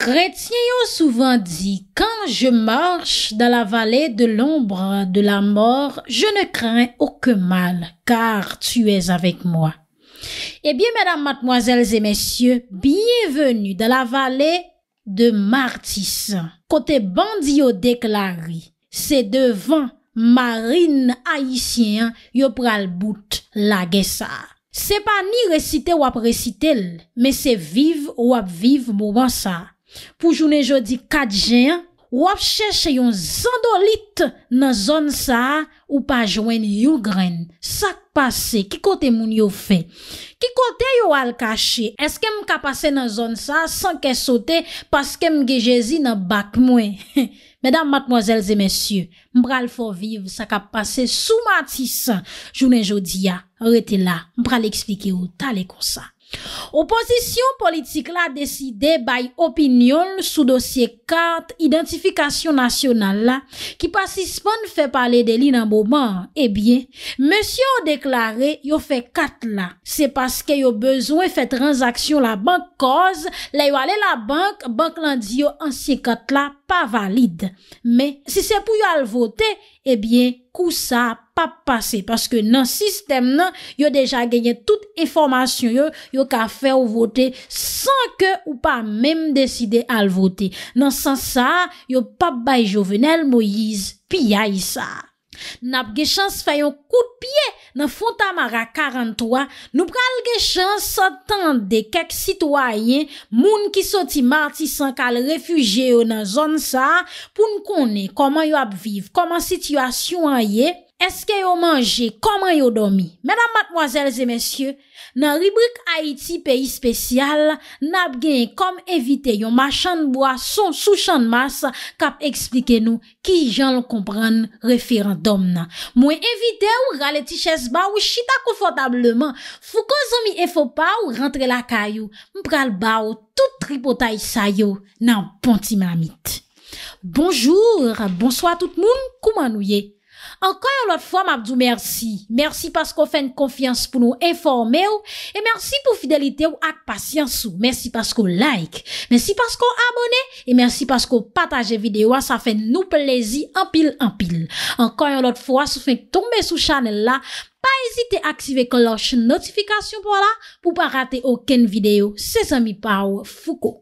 Kretien yo souvan di, kan je march da la vale de l'ombre de la mort, je ne krein ouke mal, kar tu es avek moi. Ebyen, eh medan matmoazelze mesye, biye venu da la vale de Martisan. Kote bandi yo deklari, se devan marine haisyen yo pral bout lage sa. Se pa ni recite wap recite l, me se vive wap vive mouman sa. Pou jounen jodi 4 jen, wap chèche yon zandolit nan zon sa ou pa jwen yugren. Sak pase, ki kote moun yo fe? Ki kote yo al kache? Eske m ka pase nan zon sa san ke sote paske m gejezi nan bak mwen? Medan matmozelze mesye, mbral fò vive, sak a pase sou matis. Jounen jodi ya, rete la, mbral eksplike ou talek ou sa. Oposisyon politik la deside bay opinyon sou dosye kart identifikasyon nasyonal la Ki pasisman fè pale deli nan mouman Ebyen, monsyon deklare yo fè kart la Se paske yo bezwen fè transaksyon la bank koz La yo ale la bank, bank lan diyo ansye kart la pa valide Me, se se pou yo alvote Ebyen eh kou sa pa pase Paske nan sistem nan Yo deja genye tout informasyon yo Yo ka fe ou vote San ke ou pa menm decide al vote Nan san sa Yo pa bay jovenel mo yiz Pi ya yisa Nap ge chans fayon kout piye nan Fontamara 43, nou pral ge chans sotan de kek sitwayen moun ki soti martisan kal refugye yo nan zon sa pou nou konen koman yo ap viv, koman situasyon an ye. Eske yo manje, koman yo domi? Mèdam matmwazèl zè mèsyè, nan ribrik Haiti, peyi spesyal, nap genye kom evite yon machan bo a son souchan mas kap eksplike nou ki jan l kompran referan dom nan. Mwen evite ou rale ti chèz ba ou chita konfortableman, fou kon zon mi efo pa ou rentre la kayou, mpral ba ou tout tripotay sa yo nan pon ti mamit. Bonjour, bonsoi tout moun, kouman nou ye? Ankan yon lot fwa, mabdou mersi. Mersi paskou fèn konfians pou nou informe ou. E mersi pou fidelite ou ak pasyans ou. Mersi paskou like. Mersi paskou abone. E mersi paskou pataje videwa. Sa fèn nou plezi anpil anpil. Ankan yon lot fwa, sou fèn tombe sou chanel la. Pa ezite aktive kloche notifikasyon pou la. Pou pa rate oken videyo. Se zan mi pa ou fuko.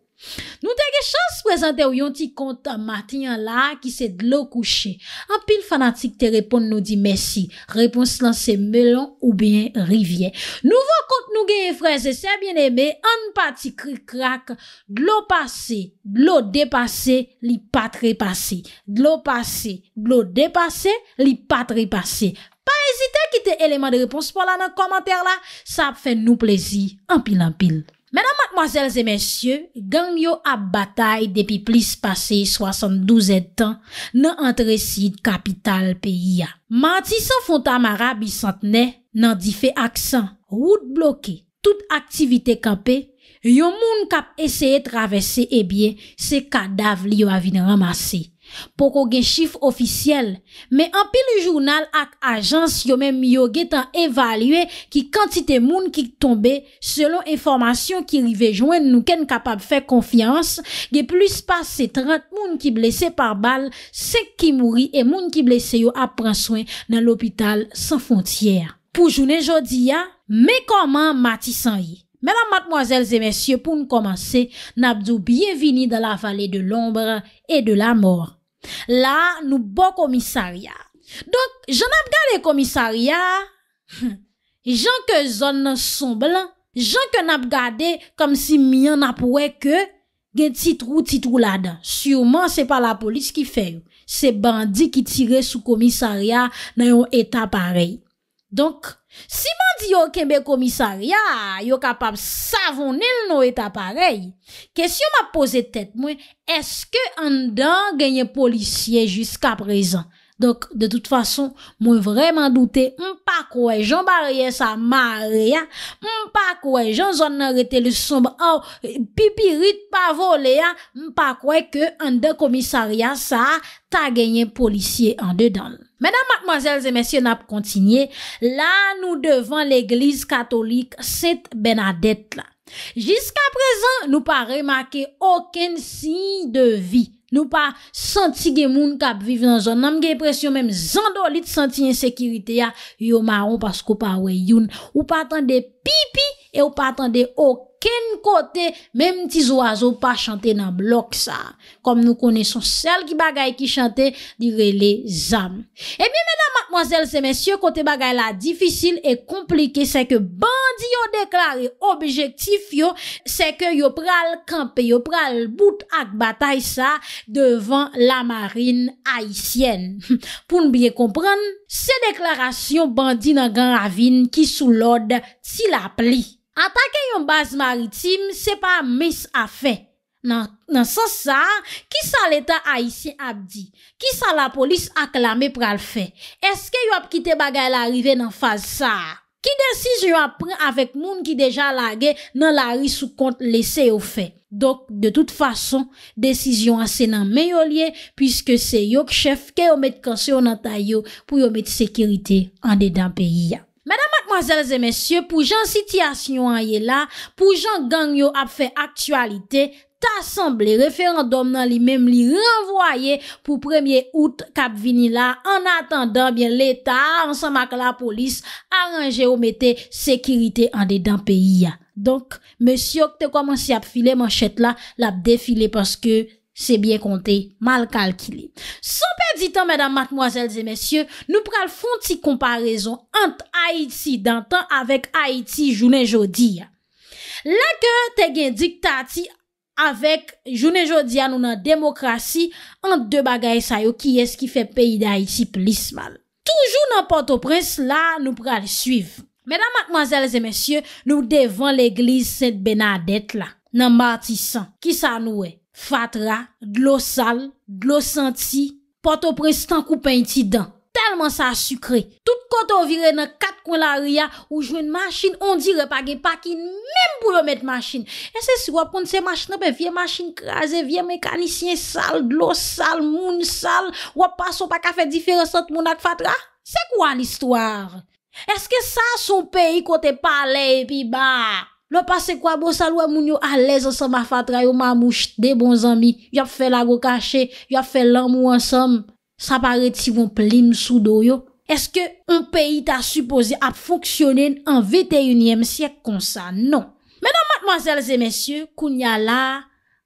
Nou te ge chans prezante ou yon ti kont a matinyan la ki se dlo kouche. An pil fanatik te repon nou di mesi. Repons lan se melon ou bien rivye. Nou vo kont nou ge ye freze se bieneme an pati kri krak. Dlo pase, dlo depase, li patre pase. Dlo pase, dlo depase, li patre pase. Pa ezite kite eleman de repons pou lan nan komantere la. Sa ap fe nou plezi an pil an pil. Menan matmozèlze mensyè, gang yo ap batay depi plis pase 72 etan nan antresid kapital peyi ya. Mati san fontan mara bisantene nan dife aksan, wout bloke, tout aktivite kampe, yon moun kap eseye travesse ebyen eh se kadav li yo avine ramase. poko gen chif ofisyel. Me an pi li jounal ak ajans yo men miyo gen tan evalue ki kantite moun ki tombe selon informasyon ki rive jwen nou ken kapab fèk konfiyans gen plus pas se 30 moun ki blese par bal sek ki mouri e moun ki blese yo ap pran swen nan l'opital san fontyer. Pou jounen jodi ya, me koman mati san ye? Mèdam matmoazèl zè mèsyè pou nou komanse nan apdou biye vini dan la vale de lombre e de la mor. La nou bo komisarya. Donk, jen ap gade komisarya, jen ke zon nan somblan, jen ke nap gade kom si miyan ap wè ke gen titrou titrou la dan. Siyouman se pa la polis ki fè. Se bandi ki tire sou komisarya nan yon etat parey. Donk, Si man di yo kembe komisarya, yo kapap savonil nou et aparey, kes yo ma pose tet mwen, eske an dan genye polisye jiska prezan? Donk, de tout fason, mwen vreman doute, mpa kwe, jon barye sa ma reya, mpa kwe, jon zon narete le sombe, ou oh, pipi rit pa voleya, mpa kwe ke an dan komisarya sa ta genye polisye an dedan. Mèdame, mademoiselles et messieurs, na pou kontinye, la nou devan l'Eglise katholik Saint-Benedet la. Jiska prezant nou pa remake oken si de vi. Nou pa santi gen moun kap viv nan zon. Nam gen presyon menm zando li te santi yon sekirite ya yon maron pasko pa wey yon. Ou pa atan de pipi e ou pa atan de oken. Ken kote menm ti zo azo pa chante nan blok sa? Kom nou kone son sel ki bagay ki chante, dire le zam. E mi mena madmozel se mensyo, kote bagay la difisil e komplike se ke bandi yo deklare objektif yo, se ke yo pral kampe, yo pral bout ak batay sa devan la marin aisyen. Poun biye kompran, se deklarasyon bandi nan gang avin ki sou lode ti la pli. Atake yon baz maritim, se pa mis a fe. Nan san sa, ki sa l'Etat a isi abdi? Ki sa la polis ak lame pral fe? Eske yon ap kite bagay la rive nan faz sa? Ki desiz yon ap pren avek moun ki deja lage nan la risou kont lese yo fe? Dok, de tout fason, desiz yon ase nan meyo liye, pwiske se yok chef ke yon met konsyon an tay yo pou yon met sekerite an dedan pe yon. Madame, mademoiselles et messieurs, pour j'en cite à signer là, pour j'en gagne au affaire actualité, t'assembler référendum dans li même li renvoyer pour 1er août qu'ap vini là, en attendant bien l'État, ensemble avec la police, arranger ou mette sécurité en dedans pays. Donc, monsieur, te commencez à filer manchette là, la défiler parce que... Sebyen konte, mal kalkile. Son pe ditan, mèdam matmoazèl zè mèsyè, nou pral fon ti komparèzon ant Aïti dantan avèk Aïti jounen jodi ya. La ke te gen dik ta ti avèk jounen jodi ya nou nan demokrasi ant de bagay sayo ki es ki fe peyi d'Aïti plis mal. Toujou nan pote prins la nou pral suiv. Mèdam matmoazèl zè mèsyè, nou devan l'eglise sèd benadèt la nan matisan ki sa nou e. Fatra, dlo sal, dlo santi, poto prez tan koupen ti dan. Talman sa sukre. Tout kote ou vire nan kat kon la ria ou jwen maschin, on dire pa ge pakin nem pou remet maschin. E se si wap pon se maschin nan, be vie maschin kraze, vie mekanisyen sal, dlo sal, moun sal, wap pason pa kafe diferent sat moun ak Fatra? Se kwa l'histoire? Eske sa son peyi kote pale epi ba? Lo pase kwa bo salwa moun yo alez ansan ma fatrayo mamouch de bon zami, yo ap fè la go kache, yo ap fè la mou ansan, sa pare ti von plin sou do yo? Eske un peyi ta supose ap foksyonen an 21e siyek konsa? Non. Menan matman zelze mensyo, koun ya la,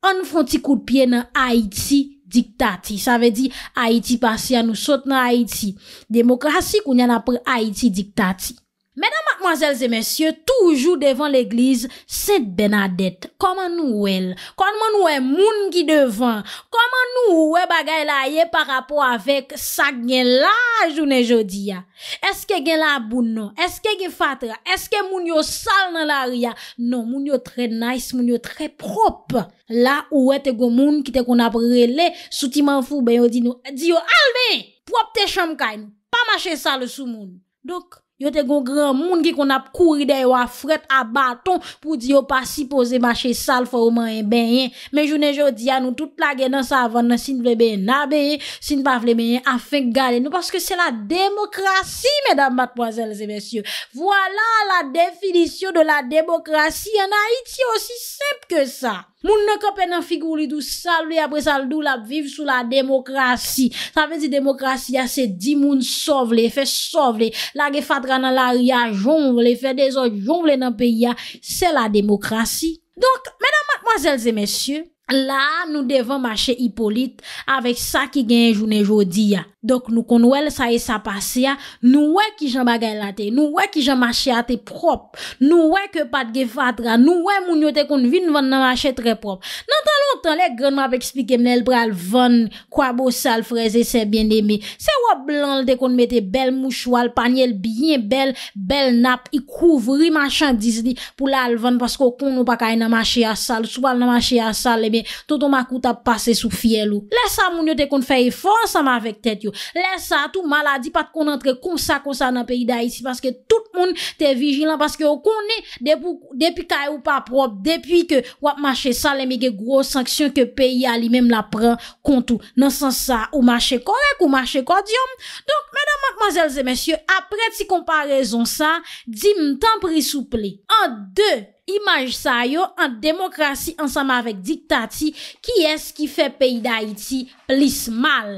an nou fwanti kout piye nan Haiti diktati. Sa ve di Haiti pasi an nou sot nan Haiti. Demokrasi koun ya na pre Haiti diktati. Mèdam akmwazèl zè mèsyè, toujou devan l'egliz, sèd benadèt, koman nou wèl, koman nou wè moun ki devan, koman nou wè bagay la ye par rapport avèk sa gwen la jounè jodi ya. Eske gen la aboun nou, eske gen fatra, eske moun yo sal nan la ria, nou moun yo tre nice, moun yo tre prop. La ou wè te go moun, ki te kon apre lè, souti man fou, ben yo di nou, di yo albe, prop te chanm kayn, pa mache sal sou moun. Dok, Yo te go gran moun ki kon ap kouri de yo a fret a baton pou di yo pasi pose bache sal fò ou man e benye. Men jounen joudi an nou tout plage nan sa avan nan sin vle benye na benye, sin pa vle benye a fe gale nou. Paske se la demokrasi, mèdam batmwazèl zè mèsyou. Vwala la definisyon de la demokrasi en Haiti osi semp ke sa. Moun nan kopè nan figou li dou salve apre saldou la viv sou la demokrasi. Sa vezi demokrasi ya se di moun sovle, fe sovle. La ge fatra nan la ria jomble, fe dezo jomble nan pe ya. Se la demokrasi. Donk, menan matmazelze mensyou. la nou devan mache hipolit avek sa ki gen yon jounen jodi ya dok nou kon wèl sa e sa pase ya nou wèk ki jan bagay la te nou wèk ki jan mache a te prop nou wèk ke pat ge fatra nou wèk moun yo te kon vin nou wèk nan mache tre prop nan tan lontan le grenman vek spike mnel pral ven kwa bo sal freze se bien deme se wè blan le te kon mette bel mouch wale panye l biyen bel bel nap i kouvri machan disli pou la al ven pasko kon nou pa kaye nan mache a sal sou wale nan mache a sal le Men, toutou makou ta pase sou fiel ou. Lè sa moun yo te kon fèye fon sa ma vek tèt yo. Lè sa tou maladi pat kon antre kon sa kon sa nan peyi da yisi. Paske tout moun te vigilan. Paske yo konè depi kaya ou pa prop. Depi ke wap mache sa le mège gros sanksyon ke peyi a li mèm la pren kontou. Nan san sa ou mache korek ou mache kodyom. Donk, mèdamak mazelze mèsyo, apre ti kompa rezon sa. Di m tan pri souple. An de... Imaj sa yo, an demokrasi ansama vek diktati, ki es ki fe peyi da Haiti plis mal.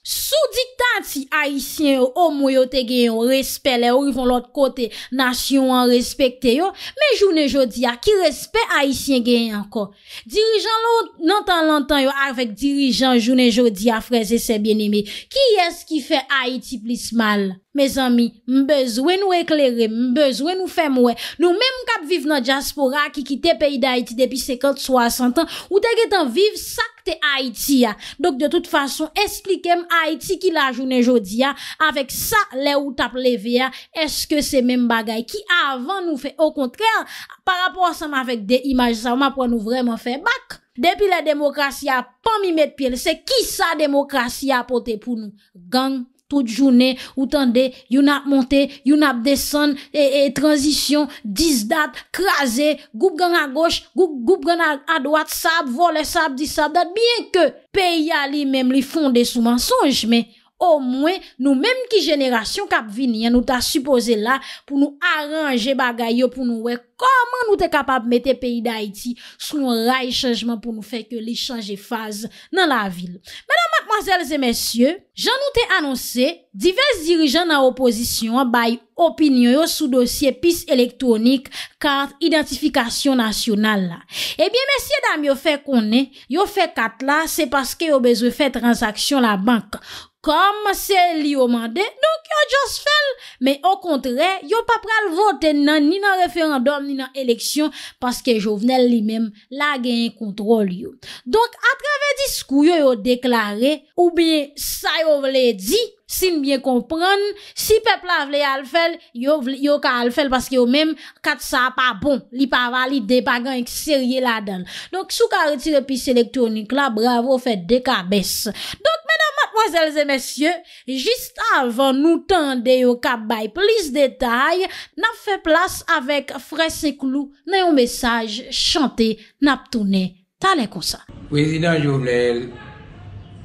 Sou diktati, Haitien yo, o mou yo te genyon, respele yo, yon yon lot kote, nasyon yo, an respekte yo, men jounen jodia, ki respe Haitien genyon anko. Dirijan lo, nan tan lantan yo, avek dirijan jounen jodia, freze se bien eme, ki es ki fe Haiti plis mal? Me zami, mbezwe nou eklere, mbezwe nou femwe. Nou men mkap vive nan diaspora ki kite peyi da Haiti depi 50-60 an, ou te getan vive sakte Haiti ya. Dok de tout fason, esplikem Haiti ki la jounen jodi ya, avek sa le ou tap leve ya, eske se men bagay ki avan nou fe. Ou kontrel, par rapport sa m avek de imaj, sa m apwa nou vreman fe. Bak, depi la demokrasi ya pan mi met pi el, se ki sa demokrasi ya apote pou nou? Gang. tout jounen, ou tande, yon ap monte, yon ap desen, e, e, transition, dis dat, krasen, goup gen a goch, goup gen a doat, sab, vole, sab, dis sab, dat, bien ke, pe ya li menm li fonde sou mensonj, men, ou mwen, nou menm ki jenerasyon kap vini, nou ta suppose la, pou nou aranje bagay yo, pou nou wek, koman nou te kapap mette peyi da iti, sou nou ray chanjman pou nou feke li chanje faz nan la vil. Madame Mademoiselles et messieurs, j'annoute annoncer divers dirigeants dans l'opposition by opinion sous dossier piste électronique carte identification nationale. Eh bien, messieurs, dames, yo fait qu'on est, yo fait qu'à t'la, c'est parce que yo bezou fait transaction la banque. kom se li yo mande, donk yo jous fel, men yon kontre, yon pa pral vote nan ni nan referandum, ni nan eleksyon, paske jovenel li mem, la gen yon kontrol yon. Donk atreve diskou yon yo deklare, ou bie sa yon vle di, Sin byen kompran, si pep la vle al fel, yo ka al fel paske yo menm kat sa pa bon, li pa vali, de pa gan ek serye la dan. Donk sou ka retire pi selektronik la, bravo fet dekabes. Donk menan matmozelze mesye, jist avan nou tan de yo ka bay plis detay, nap fe plas avek fre se klu, nan yon mesaj chante, nap toune, tale konsa.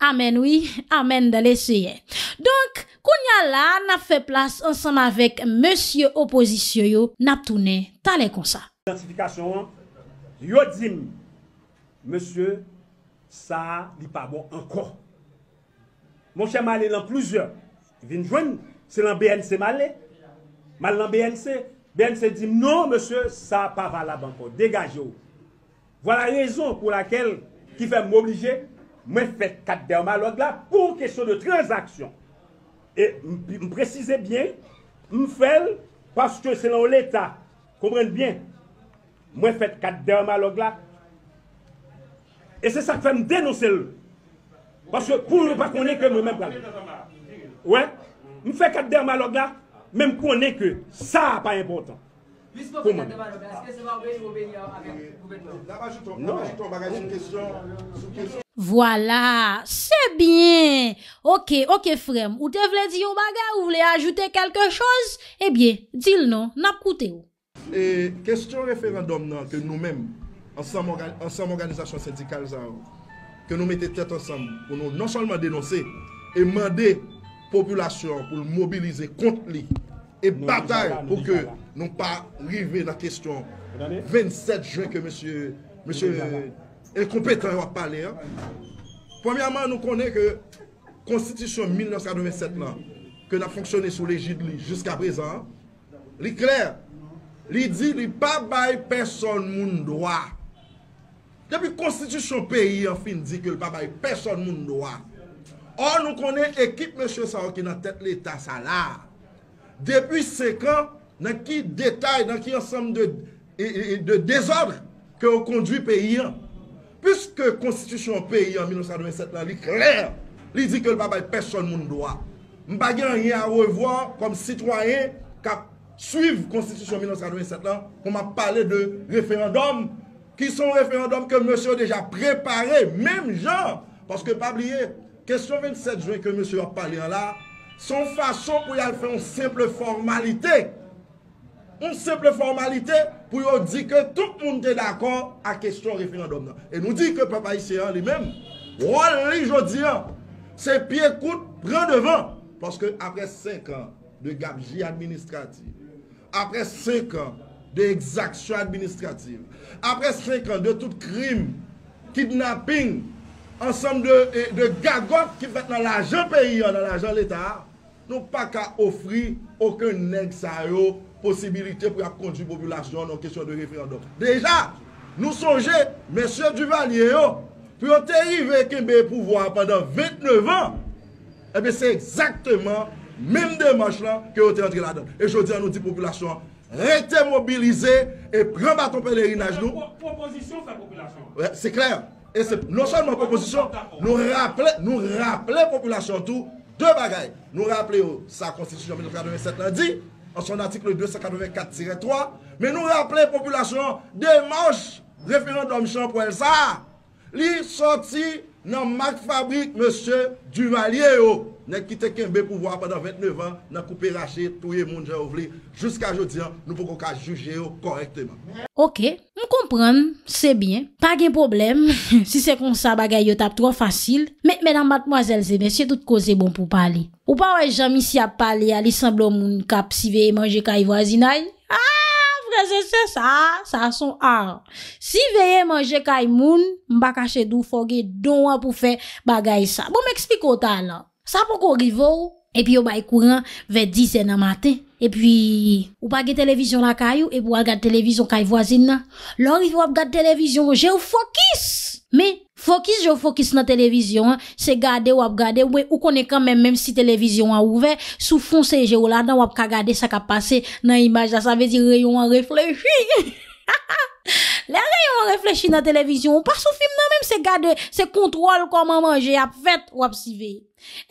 Amen oui, amen de l'essayen. Donk, kounyan la na fe plas ansanm avek monsye oposisyoyo na toune tale konsa. Identifikasyon, yo dim, monsye sa li pa bon ankon. Monsye male lan plouzyon, vinjwen, se lan BNC male. Mal lan BNC, BNC dim, non monsye sa pa valab ankon, degaj yo. Vwala yezon pou lakel ki fe m'oblijen. je fais quatre dermalogues là pour question de transaction. Et je précise bien, je fais parce que c'est dans l'État, comprenez bien, je fais quatre dermalogues là. Et c'est ça qui fait me dénoncer. Parce que pour ne pas connaître que moi-même. Ouais, je fais quatre dermalogues là, même qu'on connais que ça n'est pas important. Koumouni. La majiton bagay sou kèsyon. Vwala, sè byen. Ok, ok frem, ou te vle di yo bagay, ou vle ajoute kelke chòz, ebyen, eh dil non, nap koute yo. Kèsyon referandom nan, ke nou men, ansam organizasyon sèdikal zan, ke nou mette tèt ansam, pou nou nan chalman denonse, e mande popoulasyon pou mobilize kont li. e batay pou ke nou pa rive nan kestyon 27 jwen ke monsye monsye e kompetan wap pale premiyaman nou konen ke konstitusyon 1927 lan ke nan fonksyonne sou legit li jiska prezan li kler, li di li pa bay person moun doa tepi konstitusyon peyi an fin di ke li pa bay person moun doa or nou konen ekip monsye sa wak ki nan tet l'eta sa la Depi sekan, nan ki detay, nan ki ansam de dezodre Ke ou kondwi peyi an Piske konstitusyon peyi an 1927 la li kler Li di ke l babay person moun doa M bagen yon yon revoan kom sitwoyen Kap suiv konstitusyon 1927 la Kom ap pale de referandom Ki son referandom ke monsyo deja prepare Mem jan, paske pabliye Kestyon 27 jwen ke monsyo ap pale an la Son fasyon pou yal fe yon simple formalite, yon simple formalite pou yon di ke tout moun te d'akon a kesyon refi yon dom nan. E nou di ke papa yi se yon li men, wali jodi yon, se pi ekout pre devan, paske apre 5 an de gabji administrativ, apre 5 an de exaksyon administrativ, apre 5 an de tout krim, kidnapping, ansanm de gagot ki fèt nan l'ajan peyi an, nan l'ajan l'Etat, nou pa ka ofri, okon nèk sa yo, posibilite pou ya kondi populasyon, nan kèsyon de refri an don. Deja, nou sonje, mèsyon du valye yo, pou yon te yive kèmbe pou vwa, pandan 29 an, ebe eh se exaktèman, mèm de mòch lan, ke yon te yon tri la don. E jodi an nou di populasyon, rete mobilize, e pran baton pe lè rinaj nou. Yon proposisyon sa populasyon. Sè klèr. Et c'est non seulement proposition, nous rappelons, nous rappeler population tout, deux bagages, Nous rappelons sa constitution 1987 l'a dit, en son article 284-3, mais nous rappelons population démarche référendum champ pour ça. Li sorti Nan mak fabrik, monsye, du valye yo. Nè kite kenbe pou vwa padan 29 an, nan koupe rachet, touye moun jè ou vle, jouska joudian, nou pou kon ka juje yo korekteman. Ok, m kompran, se bin. Pa gen problem, si se kon sa bagay yo tap tro fasil. Mè nan matmoazèl zè, monsye, tout ko zè bon pou pali. Ou pa wè jami si ap pali, alè semblou moun kap si veye manje ka y voazinaj? Ha! Ah! Se se se sa, sa son an. Si veye manje kay moun, mba kache dou fogue donwa pou fe bagay sa. Bou m ekspliko ta nan. Sa pou kou rivou, epi yo bay kou ran ve di se nan maten. E pi, ou pa ge televizyon la kay ou, e pou al gade televizyon kay vwazin nan. Lor, i wap gade televizyon, jè ou fokis. Me, fokis, jè ou fokis nan televizyon. Se gade, wap gade, ou kone kamen, mèm si televizyon an ouve, sou fon se jè ou la, nan wap ka gade, sa ka pase nan imaj la, sa vezi rayon an refleji. Le rayon an refleji nan televizyon, ou pa sou film nan, mèm se gade, se kontrol koman manje, ap vet, wap sive.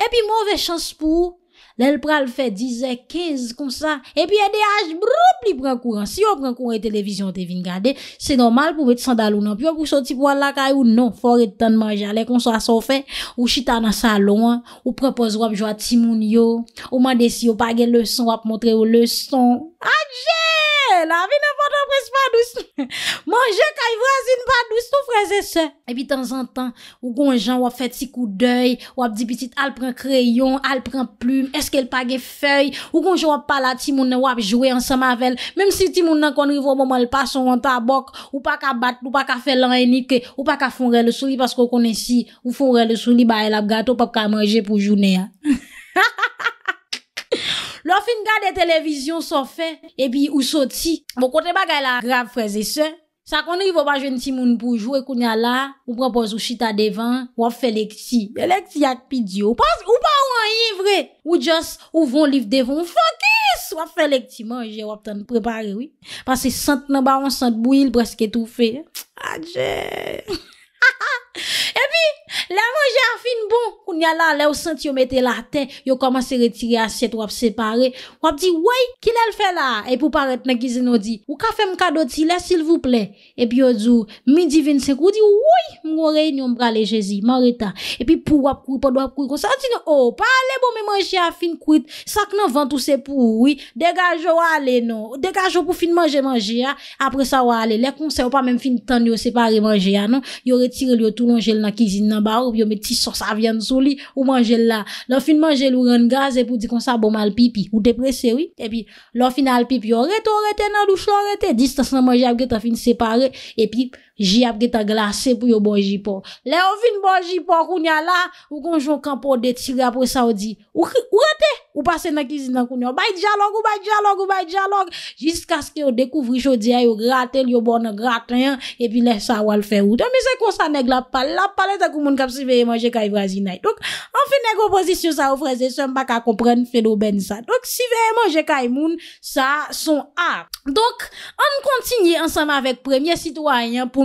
E pi, mouve chans pou... Lè l pral fè, dizè kez kon sa. E pi yè de a jbrou pli pran kouran. Si yon pran kouran e televizyon te vin gade, se normal pou wet sandalounan. Pi yon pou soti pou wad lakay ou non. Fori de tan manja. Lè kon so a so fè, ou chita nan salon an, ou prepoz wap jwa timoun yo, ou man desi yo pagen löson wap montre yo löson. Adjè! Eh, la vi nan patan prez pa douz Mange ka y vwa zin pa douz Tou freze se E bi tan zan tan Ou kon jan wap fet si kou dey Wap di pitit al pren kreyon Al pren plume Eske l page fey Ou kon jan wap pala ti mounen wap jwe ansama vel Mem si ti mounen kon rivo mouman l pa son renta bok Ou pa ka bat ou pa ka felan enike Ou pa ka fonre le souli pasko konensi Ou fonre le souli ba el ap gato Ou pa ka menje pou jounen Ha ha ha Lo fin gade televizyon so fe, e pi ou so ti, mou bon, kote ba gade la grave freze se, sa konou yi vo ba jen timoun poujou, e koun ya la, ou prepoz ou chita devan, wap fe lek ti. Lek ti ak pidyo, ou pa ou an yi vre, ou just, ou von liv devan, fokis, wap fe lek ti manje, wap tan prebare, wap se sant nan ba, wap se sant bouil, brezke tou fe. Adje. E pi, La manje a fin bon Koun ya la Le ou sent yo mette la ten Yo komanse retire aset Wap separe Wap di woy Kil el fe la E pou paret na kizino di Ou ka fe mkado ti Le sil vouple E pi yo zou Midi vin se kou di Woy Mwore yon brale jezi Mwore ta E pi pou wap kou Pod wap kou Wap separe Wap separe Wap separe Wap separe Wap separe Wap separe Wap separe Wap separe Wap separe Wap separe Wap separe Wap separe Wap separe Barou, yo meti sosa avyan sou li, ou manjel la. Lo fin manjel ou ren gaz, epou di kon sa bomal pipi. Ou deprese, oui. Epi, lo fin al pipi, yon rete, yon rete, nan douche, yon rete. Dis tas nan manjel, apke ta fin separe. Epi. J'y a get glase pou yo bon jipo. Le ou vin bon jipo kounya la, ou konjon kampo de tire pour sa ou di, ou, ou rete, ou passe nan kizina kounya, ou bay dialogue, ou bay dialogue. ou bay diyalog, jiska sk yon dekouvri chodi a yo gratel, yo bon graten, hein? epi le sa wal fè ou. mais c'est se konsa nèg la pal, la pal etak ou moun kap si veye manje ka ivrazinay. Donk, on fin neg opposition sa ou freze, se mba ka kompren fenomen sa. Donc, si veye manje kay ça e sa son a. Donk, on continue ensemble avec premier citoyen pou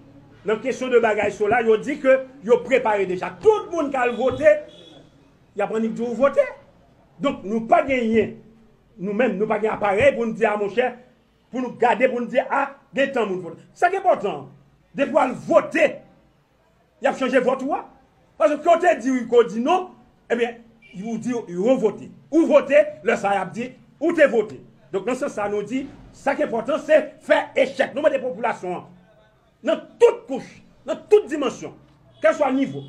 dans la question de bagages, sur là, dit que ils préparé déjà. Tout le monde qui a voté, il a pas de voter. Donc, nous pas gagné, nous-mêmes, nous pas gagné appareil pour nous dire à ah, mon cher, pour nous garder, pour nous dire, ah, des temps, nous voter. Ça qui est important, de pouvoir voter, il a changé votre voix. Parce que quand on dit qu'on dit non, eh bien, il vous dit, il voter. Ou voter, le ça dit, ou te voté. Donc, dans ce ça nous dit, ça qui est important, c'est faire échec. Nous mettons des populations dans toute couche, dans toute dimension, quel soit niveau,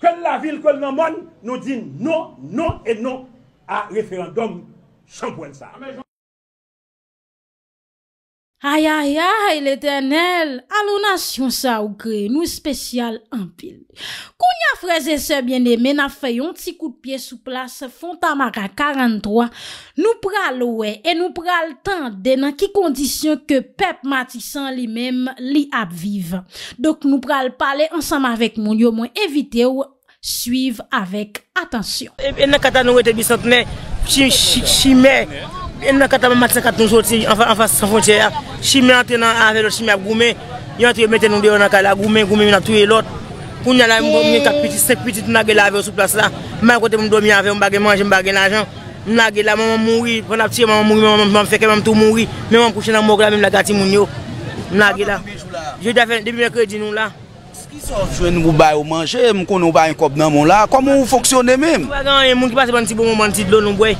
que la ville, que le monde, nous dit non, non et non à référendum sans ça. Ayayay, l'Eternel, alo nasyon sa ou kre, nou spesyal anpil. Kounya freze se biene mena fayon ti kout piye sou plase fontamara 43, nou pral oue e nou pral tende nan ki kondisyon ke pep matisan li mem li ap vive. Dok nou pral pale ansam avek moun yo mwen evite ou suive avek atensyon. En mwen kata mwen mati sa katoun soti, an fa san fonter ya. Chi mwen an ten nan ave lòt, chi mwen ap goumè. Yon an touye mwen ten nou deyon an kal la goumè, goumè mwen ap touye lòt. Koun nyan la mwen kak pitit, sek pitit, mwen a ge la ave yo sou plas la. Mwen an kote mwen do mi ave, mwen bagè manjè, mwen bagè nan jan. Mwen a ge la, mwen mwen mounri, pran ap tiye mwen moun mounri, mwen mwen mwen fèke mwen moun mounri. Mwen mwen kouche nan mok la, mwen mwen lakati moun yo. Mwen a ge la. Jouye ta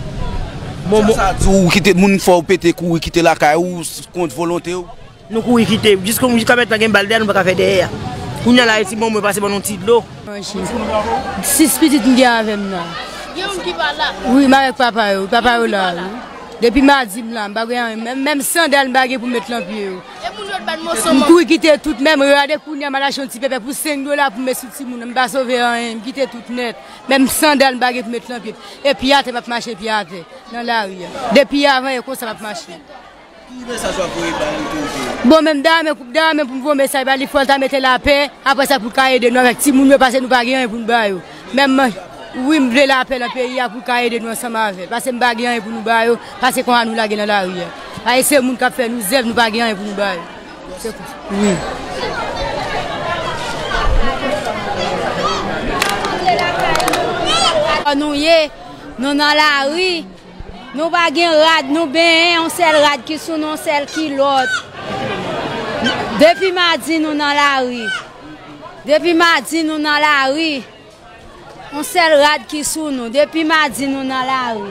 fèn Moun mwen fwa ou pete kou wikite la kaya ou konti volonte ou. Nou kou wikite, jiskou mwen jika met mwen gen balde an, mwen baka fè der. Kou nyan la etik moun mwen pase moun bon an tit lo. Moun chiz, sis petit mwen gen avèm nan. Gen ou mwen ki bala? Ou mwen mwen wèk papa ou, papa ou la ou. Depi ma zim la, m bagay an yon, mèm san del m bagay pou mè tlampye yon. M kou yon kite tout mèm, yon adè kou ni amalach yon tipepe pou sèng yon la pou mè souti moun, m baso vè an yon, m kite tout net. Mèm san del m bagay pou m tlampye, epi ate m apmache epi ate, nan la ouye. Depi avan, yon kons apmache. Bon mèm da, mèm koup da, mèm pou m vò mè sa yon balik, folta mète la pe, apwa sa pou kaye deno, mèm ti moun mè pase nou bagay an yon pou m bagay yon. Ouwi m vle la apel an peyi akou ka ede nou an sa mavel. Pase m bagyen an pou nou bayo, pase kon an nou lage nan la ouye. A ese moun kape nou zev, nou bagyen an pou nou bayo. Se fous. Ouwi. An ah, nou ye, nou nan la ouye. Nou bagyen rad nou ben, an sel rad ki sou, an sel ki lot. Defi ma di nou nan la ouye. Defi ma di nou nan la ouye. On sel rad ki sou nou, depi madzi nou nan la ou.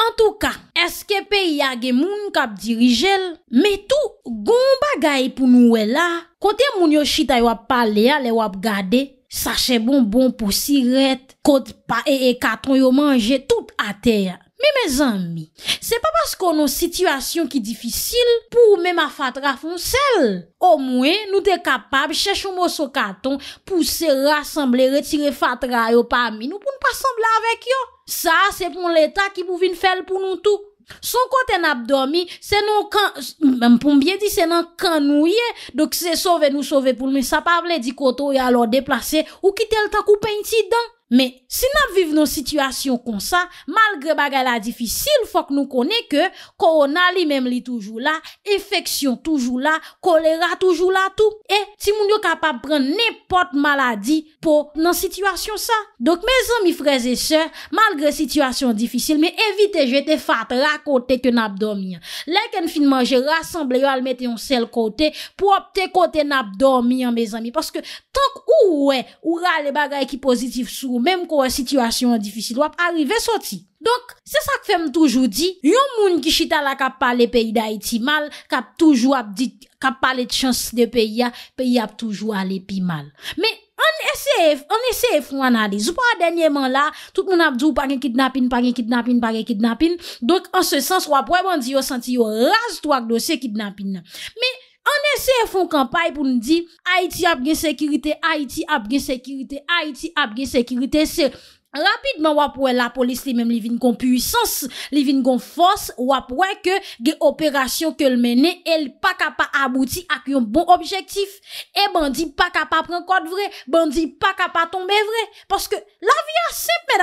En tou ka, eske pe yage moun kap dirijel, me tou goun bagay pou nou we la, kote moun yo chita yo ap palea, le yo ap gade, sachè bonbon pou si ret, kote pa e e katon yo manje tout a teya. Mè mè zanmi, se pa bas konon situasyon ki difisil pou mè ma fatra fon sel. O mwen nou de kapab chèchou mò so katon pou se rassemble retire fatra yo pa mè nou pou n'passemble avèk yo. Sa se pou l'Etat ki pou vin fel pou nou tou. Son konten abdomi se nou kan, mèm pou mbyedi se nou kan nou ye. Dok se sove nou sove pou mè sa pa vle di koto ya lò deplase ou ki tel ta koupen ti dan. Men, si nan vive nan sitwasyon kon sa, malgre bagay la difisil, fok nou kone ke korona li mem li toujou la, efeksyon toujou la, kolera toujou la tou, e, ti moun yo kapap pren nepot maladi pou nan sitwasyon sa. Dok, me zami freze se, malgre sitwasyon difisil, men evite jete fat rakote ke nan abdominyan. Lè ken finman, jè rassemble yo al mette yon sel kote pou opte kote nan abdominyan, me zami. Paske, tank ou wè, ou ra le bagay ki pozitif sou, Mem kwa wè situasyon an difisil, wè ap arrive soti. Donk, se sa k fèm toujou di, yon moun ki chita la kap pale peyi da iti mal, kap toujou ap di, kap pale chans de peyi ya, peyi ap toujou ale pi mal. Me, an esef, an esef wè anade, zupan denyèman la, tout moun ap djou pa gen kidnapin, pa gen kidnapin, pa gen kidnapin, donk, an se sens wè, wè bon di yo senti yo raz to ak do se kidnapin. Me, An ese foun kampay pou nou di Haiti ap gen sekirite, Haiti ap gen sekirite, Haiti ap gen sekirite se Rapidman wap wè la polis te menm li vin kon puysans Li vin kon fons wap wè ke ge operasyon ke l menne El pa kapa abouti ak yon bon objektif E ban di pa kapa pren kote vre Ban di pa kapa tombe vre Paske la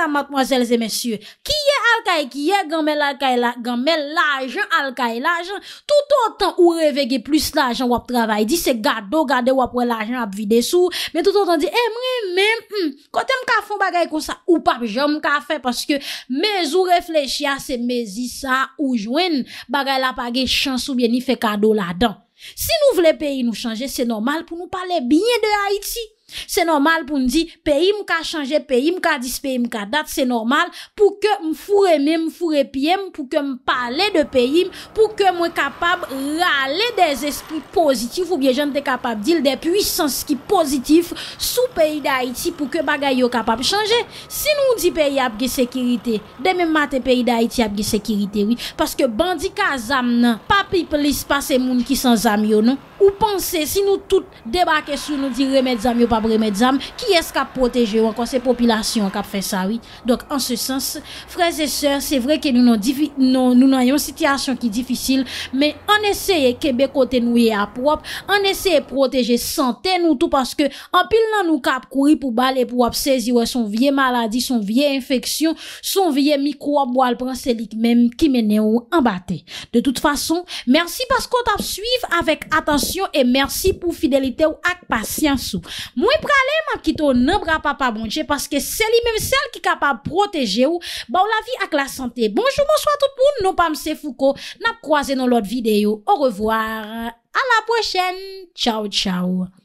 kiye alkaye, kiye gamel alkaye, gamel lajen alkaye lajen tout otan ou revege plus lajen wap travay di se gado gade wap wap wè lajen ap vide sou men tout otan di emre eh, men, hmm, kote mka fon bagay kon sa ou pap jom mka fe paske mez ou reflechya se mezi sa ou jwen bagay la page chansou bieni fe kado la dan si nou vle peyi nou chanje se normal pou nou pale bine de Haiti Se normal pou n di peyi m ka chanje, peyi m ka dispeyi m ka dat, se normal pou ke m fureme, m furepiyem, pou ke m pale de peyi m, pou ke m we kapab rale de espri pozitif ou bie jan te kapab dil de pwisans ki pozitif sou peyi da iti pou ke bagay yo kapab chanje. Sinoun di peyi apge sekirite, demen mate peyi da iti apge sekirite, oui, paske bandi ka zam nan, pa pi plis pa se moun ki san zam yo, non. Ou panse, si nou tout debake sou nou di remèdzame ou pa bremèdzame, ki eska protege ou ankon se popilasyon kap fe sa, oui. Donk, an se sens, frèz e sèr, se vre ke nou nou ayon sityasyon ki difisil, me an eseye kebe kote nou ye aprop, an eseye protege santè nou, tout paske an pil nan nou kap kouri pou bale pou apsezi ou son vie maladi, son vie infeksyon, son vie mikroboal pranselik menm ki mene ou embate. De tout fason, mersi paskot ap suiv avèk. E mersi pou fidelite ou ak pasyansou Mwen pralem ak kito nan bra pa pa bondje Paske seli men sel ki kapab proteje ou Ba ou la vi ak la sante Bonjou monswa toutpoun Non pa mse fuko Nap kroaze nan lot videyo A la prochen Tchau tchau